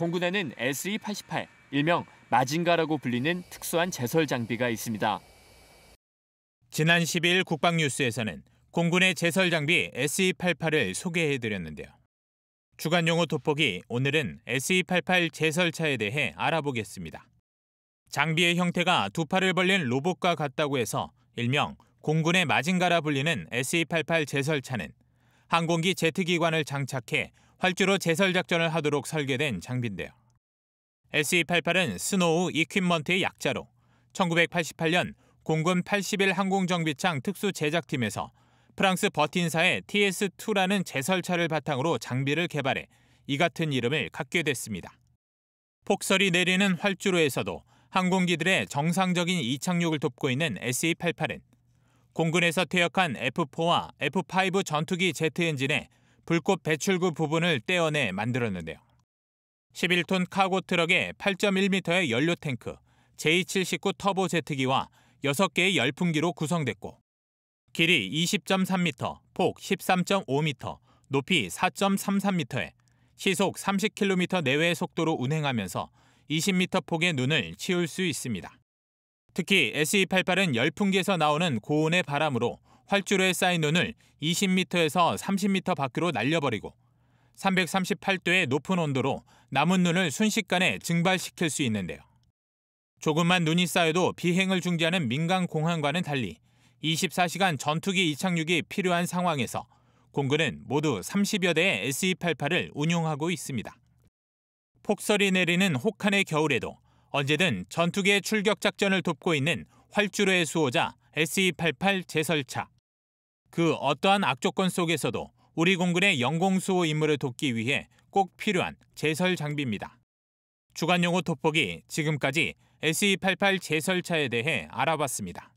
공군에는 s e 8 8 일명 마징가라고 불리는 특수한 제설 장비가 있습니다. 지난 10일 국방뉴스에서는 공군의 제설 장비 s e 8 8을 소개해드렸는데요. 주간 용어 돋보기 오늘은 s e 8 8 제설차에 대해 알아보겠습니다. 장비의 형태가 두 팔을 벌린 로봇과 같다고 해서 일명 공군의 마징가라 불리는 s e 8 8 제설차는 항공기 제트기관을 장착해 활주로 제설 작전을 하도록 설계된 장비인데요. SE-88은 스노우 이퀴먼트의 약자로 1988년 공군 81 항공정비창 특수제작팀에서 프랑스 버틴사의 TS-2라는 제설차를 바탕으로 장비를 개발해 이 같은 이름을 갖게 됐습니다. 폭설이 내리는 활주로에서도 항공기들의 정상적인 이착륙을 돕고 있는 SE-88은 공군에서 퇴역한 F-4와 F-5 전투기 제트 엔진에 불꽃 배출구 부분을 떼어내 만들었는데요. 11톤 카고 트럭에 8.1m의 연료 탱크, J79 터보 제트기와 6개의 열풍기로 구성됐고 길이 20.3m, 폭 13.5m, 높이 4.33m에 시속 30km 내외의 속도로 운행하면서 20m 폭의 눈을 치울 수 있습니다. 특히 SE88은 열풍기에서 나오는 고온의 바람으로 활주로에 쌓인 눈을 20m에서 30m 밖으로 날려버리고 338도의 높은 온도로 남은 눈을 순식간에 증발시킬 수 있는데요. 조금만 눈이 쌓여도 비행을 중지하는 민간 공항과는 달리 24시간 전투기 이착륙이 필요한 상황에서 공군은 모두 30여 대의 SE-88을 운용하고 있습니다. 폭설이 내리는 혹한의 겨울에도 언제든 전투기의 출격 작전을 돕고 있는 활주로의 수호자 SE-88 제설차 그 어떠한 악조건 속에서도 우리 공군의 영공수호 임무를 돕기 위해 꼭 필요한 제설 장비입니다. 주간용호 돋보기 지금까지 SE-88 제설차에 대해 알아봤습니다.